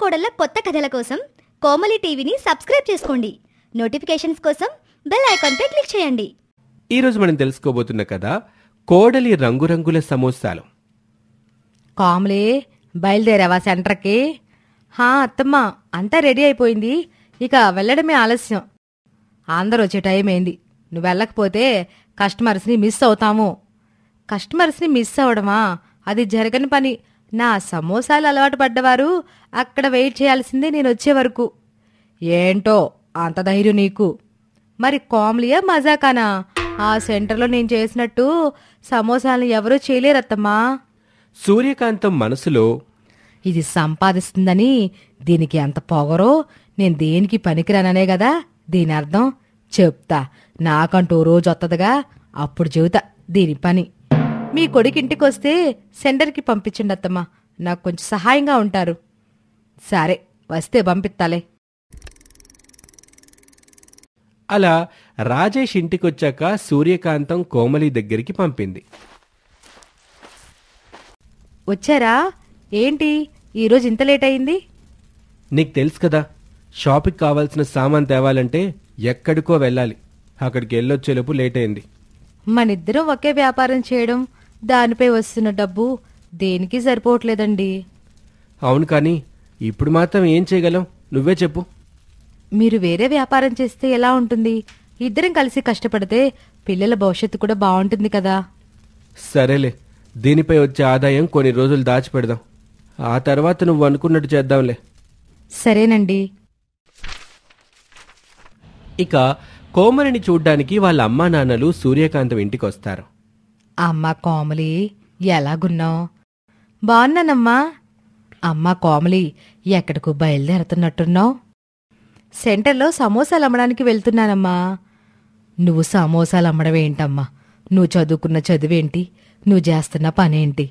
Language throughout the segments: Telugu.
కోడళ్ళ కొత్త కథల కోసం కోమలి టీవీని సబ్స్క్రైబ్ చేసుకోండి నోటిఫికేషన్స్ కోసం బెల్ పై క్లిక్ చేయండి ఈరోజు మనం తెలుసుకోబోతున్న కథ కోడలి రంగురంగుల సమోసాలు కోమలి బయలుదేరావా సెంటర్కి హా అత్తమ్మ అంతా రెడీ అయిపోయింది ఇక వెళ్ళడమే ఆలస్యం అందరూ వచ్చే టైం అయింది నువ్వు వెళ్ళకపోతే కస్టమర్స్ని మిస్ అవుతాము కస్టమర్స్ని మిస్ అవడమా అది జరగని పని నా సమోసాలు అలవాటు పడ్డవారు అక్కడ వెయిట్ చేయాల్సిందే నేను వచ్చే వరకు ఏంటో అంత ధైర్యం నీకు మరి కామ్లియా మజాకానా ఆ సెంటర్లో నేను చేసినట్టు సమోసాలను ఎవరూ చేయలేరత్తమ్మా సూర్యకాంతం మనసులో ఇది సంపాదిస్తుందని దీనికి ఎంత పొగరో నేను దేనికి పనికిరాననే కదా దీని అర్థం చెప్తా నాకంటూ రోజు వస్తుందిగా అప్పుడు చెబుతా దీని పని మీ కొడుకింటికి వస్తే సెంటర్కి పంపించండి అత్తమ్మా నాకు కొంచెం సహాయంగా ఉంటారు సరే వస్తే పంపిస్తాలే అలా రాజేష్ ఇంటికొచ్చాక సూర్యకాంతం కోమలి దగ్గరికి పంపింది వచ్చారా ఏంటి ఈరోజు ఇంత లేట్ అయింది నీకు తెలుసు కదా షాపింగ్ కావాల్సిన సామాన్ తేవాలంటే ఎక్కడికో వెళ్ళాలి అక్కడికి వెళ్ళొచ్చేలోపు లేట్ అయింది మనిద్దరం ఒకే వ్యాపారం చేయడం దానిపై వస్తున్న డబ్బు దేనికి సరిపోవట్లేదండి అవును కానీ ఇప్పుడు మాత్రం ఏం చేయగలం నువ్వే చెప్పు మీరు వేరే వ్యాపారం చేస్తే ఎలా ఉంటుంది ఇద్దరం కలిసి కష్టపడితే పిల్లల భవిష్యత్తు కూడా బాగుంటుంది కదా సరేలే దీనిపై వచ్చే ఆదాయం కొన్ని రోజులు దాచిపెడదాం ఆ తర్వాత నువ్వు అనుకున్నట్టు చేద్దాంలే సరేనండి ఇక కోమలిని చూడ్డానికి వాళ్ళ అమ్మా నాన్నలు సూర్యకాంతం ఇంటికి వస్తారు అమ్మ కోమలి ఎలాగున్నావు బాగున్నానమ్మా అమ్మ కోమలి ఎక్కడికు బయలుదేరుతున్నట్టున్నావు సెంటర్లో సమోసాలు అమ్మడానికి వెళ్తున్నానమ్మా నువ్వు సమోసాలు అమ్మడం ఏంటమ్మా నువ్వు చదువుకున్న చదువేంటి నువ్వు చేస్తున్న పనేంటి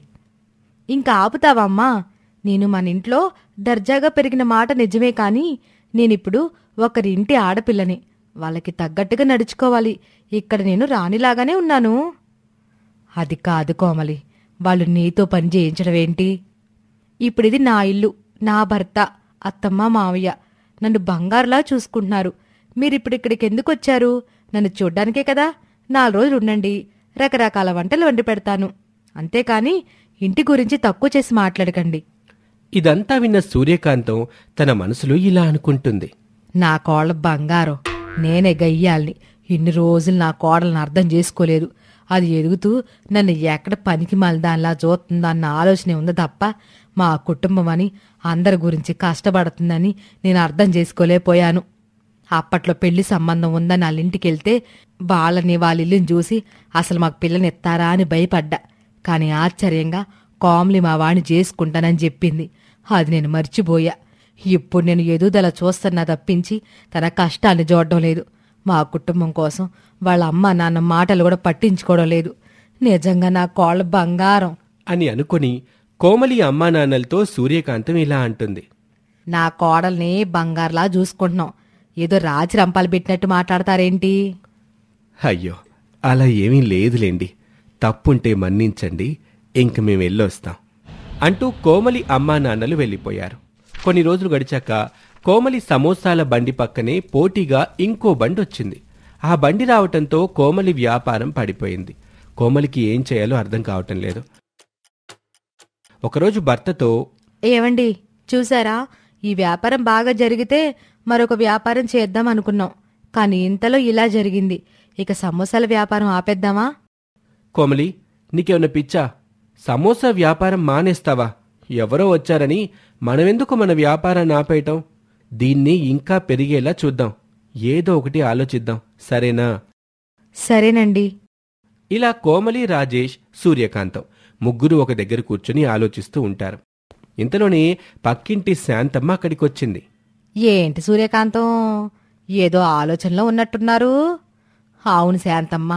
ఇంకా ఆపుతావమ్మా నేను మన ఇంట్లో దర్జాగా పెరిగిన మాట నిజమే కానీ నేనిప్పుడు ఒకరి ఇంటి ఆడపిల్లని వాళ్ళకి తగ్గట్టుగా నడుచుకోవాలి ఇక్కడ నేను రానిలాగానే ఉన్నాను అది కాదు కోమలి వాళ్ళు నీతో పని చేయించడమేంటి ఇప్పుడిది నా ఇల్లు నా భర్త అత్తమ్మ మావయ్య నన్ను బంగారులా చూసుకుంటున్నారు మీరిప్పుడు ఇక్కడికి ఎందుకు వచ్చారు నన్ను చూడ్డానికే కదా నాలుగు రోజులు ఉండండి రకరకాల వంటలు వండి పెడతాను అంతేకాని ఇంటి గురించి తక్కువ చేసి మాట్లాడకండి ఇదంతా విన్న సూర్యకాంతం తన మనసులో ఇలా అనుకుంటుంది నా కోళ్ళ బంగారం నేనే గయ్యాలని ఇన్ని రోజులు నా కోడలను అర్థం చేసుకోలేదు అది ఎరుగుతూ నన్ను ఎక్కడ పనికి మలదానిలా చూస్తుందన్న ఆలోచనే ఉంది తప్ప మా కుటుంబం అని అందరి గురించి కష్టపడుతుందని నేను అర్థం చేసుకోలేపోయాను అప్పట్లో పెళ్లి సంబంధం ఉందని వాళ్ళ ఇంటికి వెళ్తే వాళ్ళని వాళ్ళ ఇల్లుని చూసి అసలు మాకు పిల్లని ఎత్తారా అని భయపడ్డా కానీ ఆశ్చర్యంగా కామ్లి మా వాణి చేసుకుంటానని చెప్పింది అది నేను మర్చిపోయా ఇప్పుడు నేను ఎదుదల చూస్తున్నా తప్పించి తన కష్టాన్ని చూడడం లేదు మా కుటుంబం కోసం వాళ్ళ అమ్మ నాన్న మాటలు కూడా పట్టించుకోవడం లేదు నిజంగా నా కోళ్ళ బంగారం అని అనుకుని కోమలి అమ్మా నాన్నలతో సూర్యకాంతం ఇలా అంటుంది నా కోడల్ని బంగారులా చూసుకుంటున్నాం ఏదో రాజు రంపాలు పెట్టినట్టు మాట్లాడతారేంటి అయ్యో అలా ఏమీ లేదులేండి తప్పుంటే మన్నించండి ఇంక మేము వెళ్ళొస్తాం అంటూ కోమలి అమ్మా నాన్నలు వెళ్ళిపోయారు కొన్ని రోజులు గడిచాక కోమలి సమోసాల బండి పక్కనే పోటీగా ఇంకో బండి వచ్చింది ఆ బండి రావటంతో కోమలి వ్యాపారం పడిపోయింది కోమలికి ఏం చేయాలో అర్థం కావటం లేదు ఒకరోజు భర్తతో ఏవండి చూసారా ఈ వ్యాపారం బాగా జరిగితే మరొక వ్యాపారం చేద్దాం అనుకున్నాం కానీ ఇంతలో ఇలా జరిగింది ఇక సమోసాల వ్యాపారం ఆపేద్దామా కోమలి నీకేమన్నా పిచ్చా సమోసా వ్యాపారం మానేస్తావా ఎవరో వచ్చారని మనమెందుకు మన వ్యాపారాన్ని ఆపేయటం దీన్ని ఇంకా పెరిగేలా చూద్దాం ఏదో ఒకటి ఆలోచిద్దాం సరేనా సరేనండి ఇలా కోమలి రాజేష్ సూర్యకాంతం ముగ్గురు ఒక దగ్గర కూర్చుని ఆలోచిస్తూ ఉంటారు ఇంతలోనే పక్కింటి శాంతమ్మ అక్కడికొచ్చింది ఏంటి సూర్యకాంతం ఏదో ఆలోచనలో ఉన్నట్టున్నారు అవును శాంతమ్మ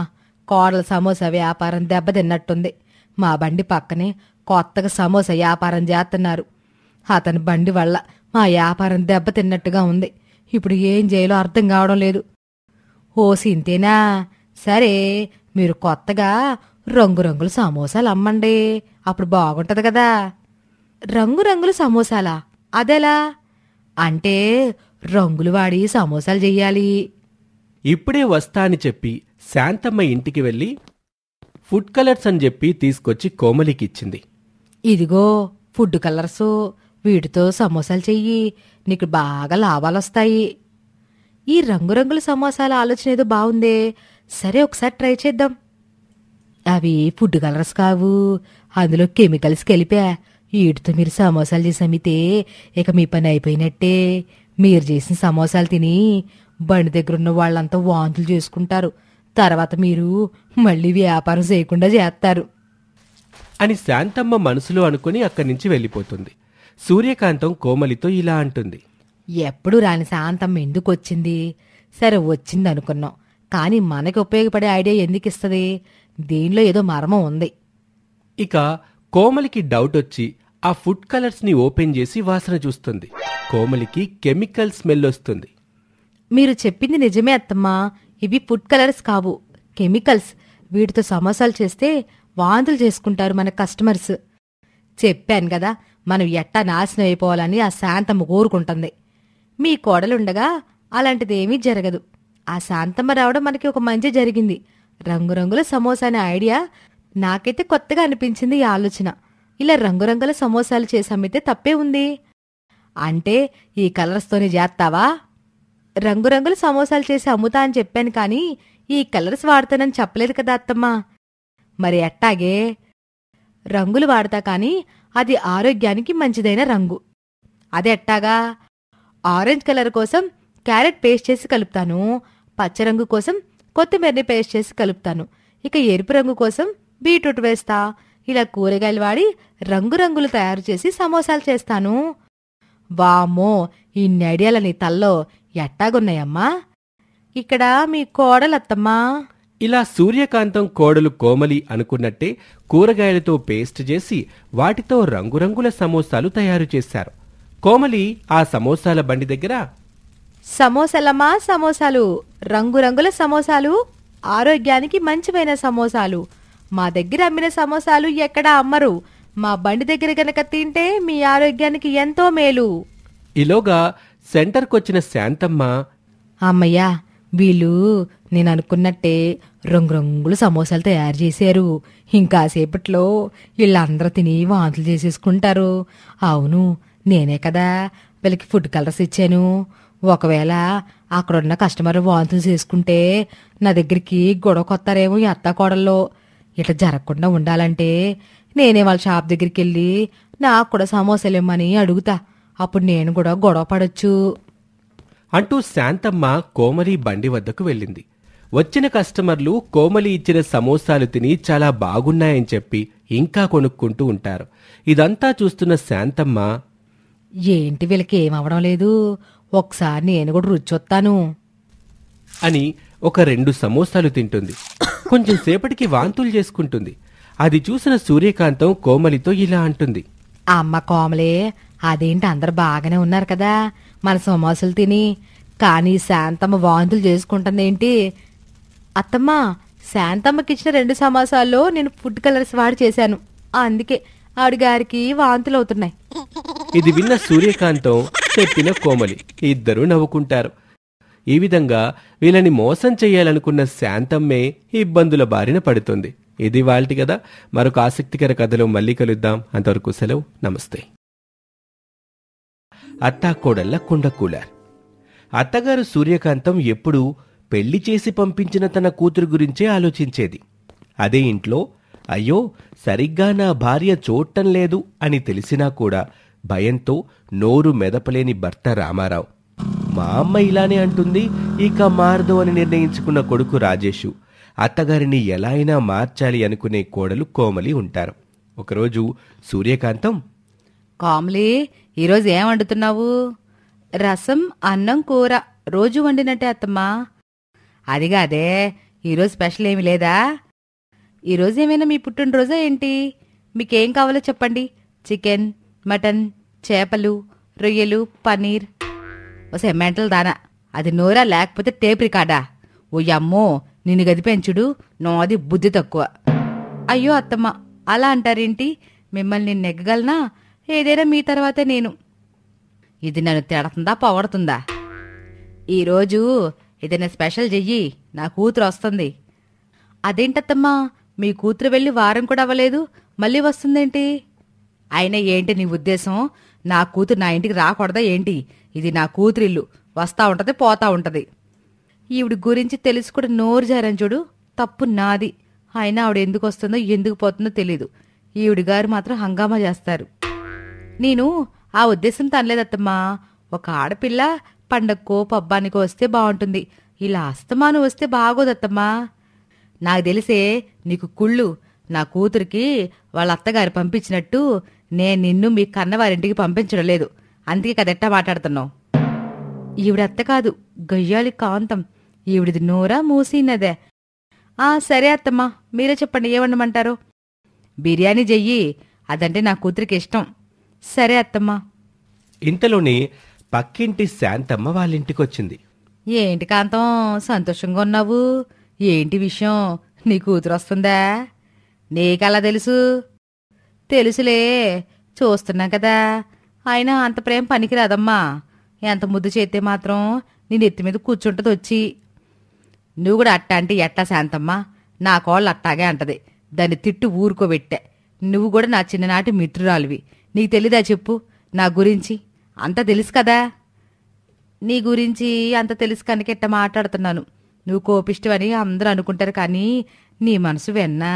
కోడల సమోసా వ్యాపారం దెబ్బతిన్నట్టుంది మా బండి పక్కనే కొత్తగా సమోసా వ్యాపారం చేస్తున్నారు అతని బండి వల్ల మా వ్యాపారం దెబ్బతిన్నట్టుగా ఉంది ఇప్పుడు ఏం చేయాలో అర్థం కావడం లేదు ఓ సింతేనా సరే మీరు కొత్తగా రంగురంగుల సమోసాలు అమ్మండి అప్పుడు బాగుంటది కదా రంగురంగుల సమోసాలా అదెలా అంటే రంగులు వాడి సమోసాలు చెయ్యాలి ఇప్పుడే వస్తా అని చెప్పి శాంతమ్మ ఇంటికి వెళ్ళి ఫుడ్ కలర్స్ అని చెప్పి తీసుకొచ్చి కోమలికిచ్చింది ఇదిగో ఫుడ్ కలర్సు వీటితో సమోసాలు చెయ్యి నీకు బాగా లాభాలొస్తాయి ఈ రంగురంగుల సమోసాల ఆలోచన ఏదో బాగుందే సరే ఒకసారి ట్రై చేద్దాం అవి ఫుడ్ కలర్స్ కావు అందులో కెమికల్స్ కలిపా వీటితో మీరు సమోసాలు చేసి అమ్మితే ఇక మీ పని అయిపోయినట్టే మీరు చేసిన సమోసాలు తిని బండి దగ్గర ఉన్న వాళ్ళంతా వాంతులు చేసుకుంటారు తర్వాత మీరు మళ్ళీ వ్యాపారం చేయకుండా చేస్తారు అని శాంతమ్మ మనసులో అనుకుని అక్కడి నుంచి వెళ్ళిపోతుంది సూర్యకాంతం కోమలితో ఇలా అంటుంది ఎప్పుడు రాని శాంతం వచ్చింది సరే వచ్చింది అనుకున్నాం కానీ మనకి ఉపయోగపడే ఐడియా ఎందుకు ఇస్తుంది దీనిలో ఏదో మర్మం ఉంది ఇక కోమలికి డౌట్ వచ్చి ఆ ఫుడ్ కలర్స్ని ఓపెన్ చేసి వాసన చూస్తుంది కోమలికి కెమికల్ స్మెల్ వస్తుంది మీరు చెప్పింది నిజమే అత్తమ్మా ఇవి ఫుడ్ కలర్స్ కావు కెమికల్స్ వీటితో సమోసాలు చేస్తే వాంతులు చేసుకుంటారు మన కస్టమర్స్ చెప్పాను కదా మనం ఎట్టా నాశనం అయిపోవాలని ఆ శాంతమ్మ కోరుకుంటుంది మీ కోడలుండగా అలాంటిదేమీ జరగదు ఆ శాంతమ్మ రావడం మనకి ఒక మంచి జరిగింది రంగురంగుల సమోసా అనే ఐడియా నాకైతే కొత్తగా అనిపించింది ఈ ఆలోచన ఇలా రంగురంగుల సమోసాలు చేసి అమ్మితే తప్పే ఉంది అంటే ఈ కలర్స్తోనే చేస్తావా రంగురంగుల సమోసాలు చేసి అమ్ముతా అని చెప్పాను కానీ ఈ కలర్స్ వాడతానని చెప్పలేదు కదా అత్తమ్మ మరి ఎట్టాగే రంగులు వాడతా కానీ అది ఆరోగ్యానికి మంచిదైన రంగు ఎట్టాగా ఆరెంజ్ కలర్ కోసం క్యారెట్ పేస్ట్ చేసి కలుపుతాను పచ్చ రంగు కోసం కొత్తిమీరని పేస్ట్ చేసి కలుపుతాను ఇక ఎరుపు రంగు కోసం బీట్రూట్ వేస్తా ఇలా కూరగాయలు వాడి రంగురంగులు తయారు చేసి సమోసాలు చేస్తాను వామో ఈ నెడియాలని తల్లో ఎట్టాగున్నాయమ్మా ఇక్కడ మీ కోడలత్తమ్మా ఇలా సూర్యకాంతం కోడలు కోమలి అనుకున్నట్టే కూరగాయలతో పేస్ట్ చేసి వాటితో రంగురంగుల సమోసాలు తయారు చేశారు కోమలి ఆ సమోసాల బండి దగ్గర సమోసాలమ్మా సమోసాలు రంగురంగుల సమోసాలు ఆరోగ్యానికి మంచివైన సమోసాలు మా దగ్గర అమ్మిన సమోసాలు ఎక్కడా అమ్మరు మా బండి దగ్గర గనక తింటే మీ ఆరోగ్యానికి ఎంతో మేలు ఇలోగా సెంటర్కొచ్చిన శాంతమ్మ అమ్మయ్యా వీళ్ళు నేను అనుకున్నట్టే రంగురంగుల సమోసాలు తయారు చేశారు ఇంకాసేపట్లో వీళ్ళందరూ తిని వాంతులు చేసేసుకుంటారు అవును నేనే కదా వీళ్ళకి ఫుడ్ కలర్స్ ఇచ్చాను ఒకవేళ అక్కడున్న కస్టమర్ వాంతులు చేసుకుంటే నా దగ్గరికి గొడవ కొత్తారేమో ఈ అత్త కోడల్లో ఇట్లా జరగకుండా ఉండాలంటే నేనే వాళ్ళ షాప్ దగ్గరికి వెళ్ళి నాకు కూడా సమోసాలు ఇమ్మని అడుగుతా అప్పుడు నేను కూడా గొడవ పడచ్చు అంటూ శాంతమ్మ కోమలి బండి వద్దకు వెళ్ళింది వచ్చిన కస్టమర్లు కోమలి ఇచ్చిన సమోసాలు తిని చాలా బాగున్నాయని చెప్పి ఇంకా కొనుక్కుంటూ ఉంటారు ఇదంతా చూస్తున్న శాంతమ్మ ఏంటి వీళ్ళకి ఏమవడం లేదు ఒకసారి నేను కూడా రుచొత్తాను అని ఒక రెండు సమోసాలు తింటుంది కొంచెం సేపటికి వాంతులు చేసుకుంటుంది అది చూసిన సూర్యకాంతం కోమలితో ఇలా అంటుంది అమ్మ కోమలే అదేంటి అందరు బాగానే ఉన్నారు కదా మన సమోసలు తిని కానీ శాంతమ్మ వాంతులు చేసుకుంటుంది ఏంటి అత్తమ్మ శాంతమ్మకి ఇచ్చిన రెండు సమాసాల్లో నేను ఫుడ్ కలర్స్ వాడి చేశాను అందుకే ఆడిగారికి వాంతులు అవుతున్నాయి ఇది విన్న సూర్యకాంతం చెప్పిన కోమలి ఇద్దరూ నవ్వుకుంటారు ఈ విధంగా వీళ్ళని మోసం చేయాలనుకున్న శాంతమ్మే ఇబ్బందుల బారిన పడుతుంది ఇది వాళ్ళటి కదా మరొక ఆసక్తికర కథలో మళ్ళీ కలుద్దాం అంతవరకు సెలవు నమస్తే అత్తాకోడళ్ళ కుండకూలార్ అత్తగారు సూర్యకాంతం ఎప్పుడూ పెళ్లి చేసి పంపించిన తన కూతురు గురించే ఆలోచించేది అదే ఇంట్లో అయ్యో సరిగ్గా నా భార్య చూడటం లేదు అని తెలిసినా కూడా భయంతో నోరు మెదపలేని భర్త రామారావు మా అమ్మ ఇలానే అంటుంది ఇక మారదు అని నిర్ణయించుకున్న కొడుకు రాజేషు అత్తగారిని ఎలా అయినా మార్చాలి అనుకునే కోడలు కోమలి ఉంటారు ఒకరోజు సూర్యకాంతం కామలే ఈరోజు ఏం వండుతున్నావు రసం అన్నం కూర రోజు వండినట్టే అత్తమ్మా అదిగాదే ఈరోజు స్పెషల్ ఏమి లేదా ఈరోజు ఏమైనా మీ పుట్టినరోజా ఏంటి మీకేం కావాలో చెప్పండి చికెన్ మటన్ చేపలు రొయ్యలు పన్నీర్ ఒసే మెంటల్ దానా అది నోరా లేకపోతే టేప్ రికార్డా ఓ అమ్మో నిన్ను పెంచుడు నోది బుద్ధి తక్కువ అయ్యో అత్తమ్మ అలా అంటారేంటి మిమ్మల్ని నెగ్గగలనా ఏదైనా మీ తర్వాతే నేను ఇది నన్ను తిడుతుందా పొగడుతుందా ఈరోజు ఏదైనా స్పెషల్ చెయ్యి నా కూతురు వస్తుంది అదేంటత్తమ్మా మీ కూతురు వెళ్ళి వారం కూడా అవ్వలేదు మళ్ళీ వస్తుందేంటి అయినా ఏంటి నీ ఉద్దేశం నా కూతురు నా ఇంటికి రాకూడదా ఏంటి ఇది నా కూతురిల్లు వస్తా ఉంటది పోతా ఉంటది ఈవిడి గురించి తెలుసుకుంటే కూడా నోరు జారని చూడు తప్పు నాది అయినా ఆవిడ ఎందుకు వస్తుందో ఎందుకు పోతుందో తెలీదు ఈవిడి గారు మాత్రం హంగామా చేస్తారు నేను ఆ ఉద్దేశం తనలేదత్తమ్మా ఒక ఆడపిల్ల పండగకో పబ్బానికో వస్తే బాగుంటుంది ఇలా అస్తమానం వస్తే బాగోదత్తమ్మా నాకు తెలిసే నీకు కుళ్ళు నా కూతురికి వాళ్ళ అత్తగారు పంపించినట్టు నేను నిన్ను మీ కన్నవారింటికి పంపించడం లేదు అందుకే కదెట్టా మాట్లాడుతున్నావు ఈవిడ అత్త కాదు గయ్యాలి కాంతం ఈవిడిది నోరా మూసినదే ఆ సరే అత్తమ్మా మీరే చెప్పండి ఏమండమంటారు బిర్యానీ చెయ్యి అదంటే నా కూతురికి ఇష్టం సరే అత్తమ్మా ఇంతలోనే పక్కింటి శాంతమ్మ వాళ్ళింటికొచ్చింది ఏంటి కాంతం సంతోషంగా ఉన్నావు ఏంటి విషయం నీ కూతురు వస్తుందా నీకలా తెలుసు తెలుసులే చూస్తున్నాం కదా అయినా అంత ప్రేమ పనికిరాదమ్మా ఎంత ముద్దు చేస్తే మాత్రం నీ నెత్తి మీద కూర్చుంటది వచ్చి నువ్వు కూడా అట్ట అంటే ఎట్టా శాంతమ్మా నా కోళ్ళు అట్టాగే అంటది దాన్ని తిట్టు ఊరుకోబెట్టా నువ్వు కూడా నా చిన్ననాటి మిత్రురాలివి నీకు తెలీదా చెప్పు నా గురించి అంత తెలుసు కదా నీ గురించి అంత తెలుసు కనుక ఇట్ట మాట్లాడుతున్నాను నువ్వు కోపిష్టవని అందరూ అనుకుంటారు కానీ నీ మనసు వెన్నా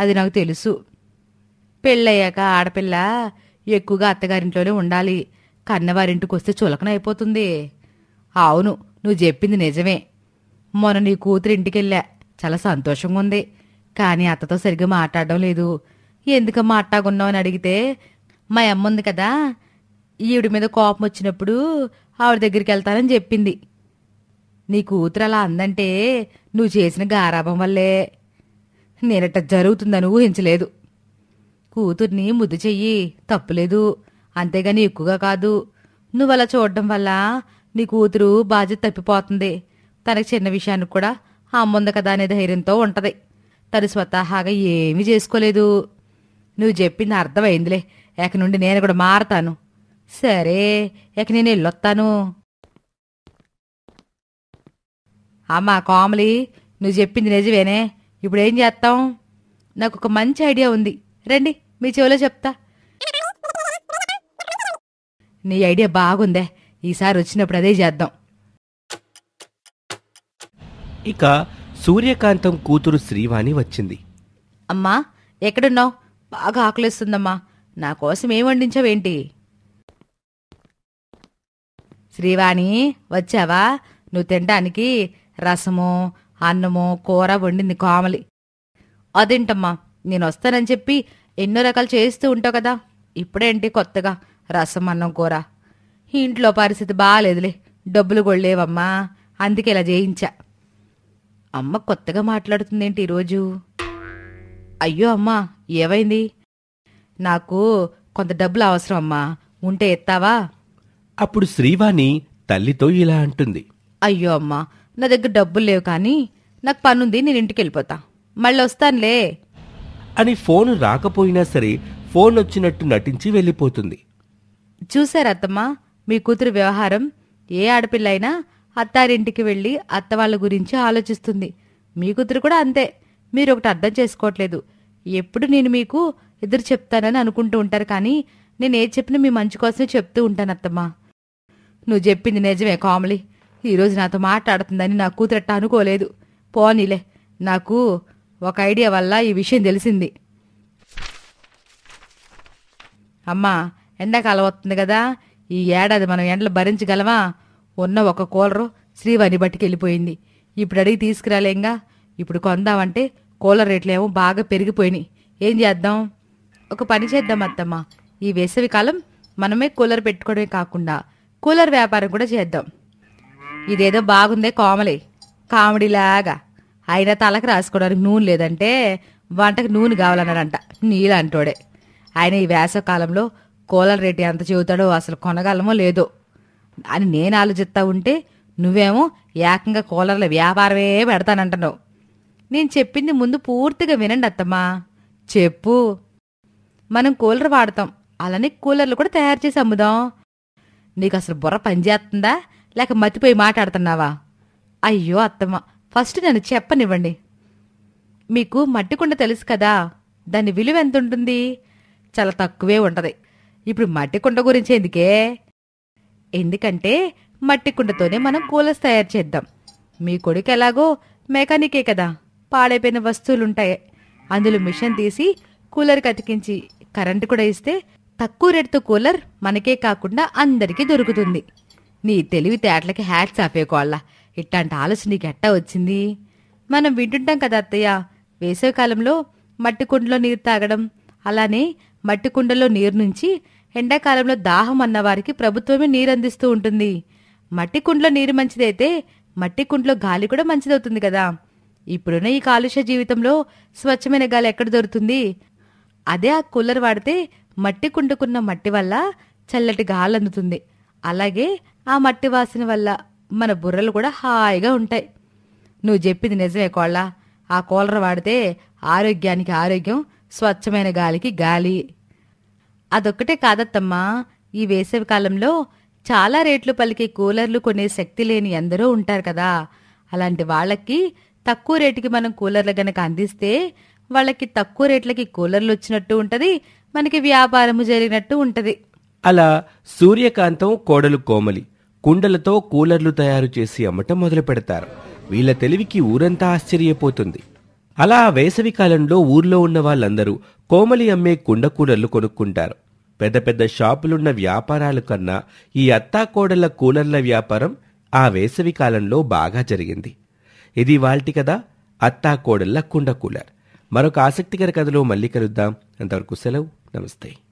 అది నాకు తెలుసు పెళ్ళయ్యాక ఆడపిల్ల ఎక్కువగా అత్తగారింట్లోనే ఉండాలి కన్నవారింటికి వస్తే చులకన అయిపోతుంది అవును నువ్వు చెప్పింది నిజమే మొన్న నీ కూతురు ఇంటికెళ్ళా చాలా సంతోషంగా ఉంది కానీ అత్తతో సరిగ్గా మాట్లాడడం లేదు ఎందుకమ్మా అట్టాగున్నావు అని అడిగితే మా అమ్మ ఉంది కదా ఈవిడ మీద కోపం వచ్చినప్పుడు ఆవిడ దగ్గరికి వెళ్తానని చెప్పింది నీ కూతురు అలా అందంటే నువ్వు చేసిన గారాభం వల్లే నేనట జరుగుతుందని ఊహించలేదు కూతుర్ని ముద్దు చెయ్యి తప్పులేదు అంతేగాని ఎక్కువగా కాదు నువ్వు అలా చూడడం వల్ల నీ కూతురు బాధ్యత తప్పిపోతుంది తనకి చిన్న విషయానికి కూడా ఉంది కదా అనే ధైర్యంతో ఉంటది తను స్వతహాగా ఏమీ చేసుకోలేదు నువ్వు చెప్పింది అర్థమైందిలే ఇక నుండి నేను కూడా మారతాను సరే ఇక నేను వెళ్ళొత్తాను అమ్మా కోమలి నువ్వు చెప్పింది నిజమేనే ఇప్పుడు ఏం చేస్తాం నాకు ఒక మంచి ఐడియా ఉంది రండి మీ చెవిలో చెప్తా నీ ఐడియా బాగుందే ఈసారి వచ్చినప్పుడు అదే చేద్దాం ఇక సూర్యకాంతం కూతురు శ్రీవాణి వచ్చింది అమ్మా ఎక్కడున్నావు బాగా ఆకలిస్తుందమ్మా నా కోసం ఏం వండించవేంటి శ్రీవాణి వచ్చావా నువ్వు తినడానికి రసము అన్నము కూర వండింది కోమలి అదేంటమ్మా నేను వస్తానని చెప్పి ఎన్నో రకాలు చేస్తూ ఉంటావు కదా ఇప్పుడేంటి కొత్తగా రసం అన్నం కూర ఇంట్లో పరిస్థితి బాగాలేదులే డబ్బులు కొళ్ళేవమ్మా అందుకే ఇలా చేయించా అమ్మ కొత్తగా మాట్లాడుతుందేంటి ఈరోజు అయ్యో అమ్మా ఏవైంది నాకు కొంత డబ్బులు అవసరం అమ్మా ఉంటే ఎత్తావా అప్పుడు శ్రీవాణి తల్లితో ఇలా అంటుంది అయ్యో అమ్మా నా దగ్గర డబ్బులు లేవు కానీ నాకు పనుంది నేను ఇంటికి వెళ్ళిపోతా మళ్ళీ వస్తానులే అని ఫోన్ రాకపోయినా సరే ఫోన్ వచ్చినట్టు నటించి వెళ్ళిపోతుంది చూశారత్తమ్మా మీ కూతురు వ్యవహారం ఏ ఆడపిల్లైనా అత్తారింటికి వెళ్ళి అత్త వాళ్ళ గురించి ఆలోచిస్తుంది మీ కూతురు కూడా అంతే మీరు ఒకటి అర్థం చేసుకోవట్లేదు ఎప్పుడు నేను మీకు ఎదురు చెప్తానని అనుకుంటూ ఉంటారు కానీ నేను ఏది చెప్పినా మీ మంచి కోసమే చెప్తూ ఉంటాను అత్తమ్మా నువ్వు చెప్పింది నిజమే కామలి ఈరోజు నాతో మాట్లాడుతుందని నా కూతురట్ట అనుకోలేదు పోనీలే నాకు ఒక ఐడియా వల్ల ఈ విషయం తెలిసింది అమ్మా ఎండాకాలం వస్తుంది కదా ఈ ఏడాది మనం ఎండలు భరించగలమా ఉన్న ఒక కూలరు శ్రీవాణి బట్టికి వెళ్ళిపోయింది ఇప్పుడు అడిగి తీసుకురాలేంగా ఇప్పుడు కొందామంటే కూలర్ రేట్లేమో బాగా పెరిగిపోయినాయి ఏం చేద్దాం ఒక పని చేద్దాం అత్తమ్మా ఈ వేసవి కాలం మనమే కూలర్ పెట్టుకోవడమే కాకుండా కూలర్ వ్యాపారం కూడా చేద్దాం ఇదేదో బాగుందే కామెడీ కామెడీలాగా అయినా తలకు రాసుకోవడానికి నూనె లేదంటే వంటకు నూనె కావాలన్నాడంట అంటోడే ఆయన ఈ వేసవకాలంలో కూలర్ రేటు ఎంత చెబుతాడో అసలు కొనగలమో లేదో అని నేను ఆలోచిస్తా ఉంటే నువ్వేమో ఏకంగా కూలర్ల వ్యాపారమే పెడతానంటున్నావు నేను చెప్పింది ముందు పూర్తిగా వినండి అత్తమ్మా చెప్పు మనం కూలర్ వాడతాం అలానే కూలర్లు కూడా తయారు చేసి అమ్ముదాం నీకు అసలు బుర్ర పనిచేస్తుందా లేక మతిపోయి మాట్లాడుతున్నావా అయ్యో అత్తమ్మ ఫస్ట్ నన్ను చెప్పనివ్వండి మీకు మట్టికుండ తెలుసు కదా దాని విలువ ఎంత ఉంటుంది చాలా తక్కువే ఉంటుంది ఇప్పుడు మట్టికుండ గురించి ఎందుకే ఎందుకంటే మట్టికుండతోనే మనం కూలర్స్ తయారు చేద్దాం మీ కొడుకు ఎలాగో మెకానికే కదా పాడైపోయిన వస్తువులుంటాయి అందులో మిషన్ తీసి కూలర్కి అతికించి కరెంటు కూడా ఇస్తే తక్కువ రేటుతో కూలర్ మనకే కాకుండా అందరికీ దొరుకుతుంది నీ తెలివితేటలకి హ్యాట్స్ ఆపేకోళ్ళ ఇట్లాంటి ఆలోచన నీకు ఎట్టా వచ్చింది మనం వింటుంటాం కదా అత్తయ్య వేసవికాలంలో మట్టి కుండలో నీరు తాగడం అలానే మట్టి కుండలో నీరు నుంచి ఎండాకాలంలో దాహం అన్నవారికి ప్రభుత్వమే నీరు అందిస్తూ ఉంటుంది మట్టి కుండలో నీరు మంచిదైతే మట్టి కుండలో గాలి కూడా మంచిదవుతుంది కదా ఇప్పుడున్న ఈ కాలుష్య జీవితంలో స్వచ్ఛమైన గాలి ఎక్కడ దొరుకుతుంది అదే ఆ కూలర్ వాడితే మట్టి కుండుకున్న మట్టి వల్ల చల్లటి గాలి అందుతుంది అలాగే ఆ మట్టి వాసన వల్ల మన బుర్రలు కూడా హాయిగా ఉంటాయి నువ్వు చెప్పింది నిజమే కోళ్ళ ఆ కూలర్ వాడితే ఆరోగ్యానికి ఆరోగ్యం స్వచ్ఛమైన గాలికి గాలి అదొక్కటే కాదత్తమ్మా ఈ వేసవి కాలంలో చాలా రేట్లు పలికే కూలర్లు కొనే శక్తి లేని ఎందరో ఉంటారు కదా అలాంటి వాళ్ళకి తక్కువ రేటుకి మనం కూలర్లు గనక అందిస్తే వాళ్ళకి తక్కువ రేట్లకి కూలర్లు వచ్చినట్టు ఉంటది మనకి వ్యాపారము జరిగినట్టు ఉంటది అలా సూర్యకాంతం కోడలు కోమలి కుండలతో కూలర్లు తయారు చేసి అమ్మటం మొదలు పెడతారు వీళ్ళ తెలివికి ఊరంతా ఆశ్చర్యపోతుంది అలా వేసవి కాలంలో ఊర్లో ఉన్న వాళ్ళందరూ కోమలి అమ్మే కుండ కూలర్లు కొనుక్కుంటారు పెద్ద పెద్ద షాపులున్న వ్యాపారాల కన్నా ఈ అత్తా కోడల కూలర్ల వ్యాపారం ఆ వేసవి కాలంలో బాగా జరిగింది ఇది వాల్టి కదా అత్తా కోడళ్ల కుండ కూలర్ మరొక ఆసక్తికర కథలో మళ్ళీ కలుద్దాం అంతవరకు సెలవు నమస్తే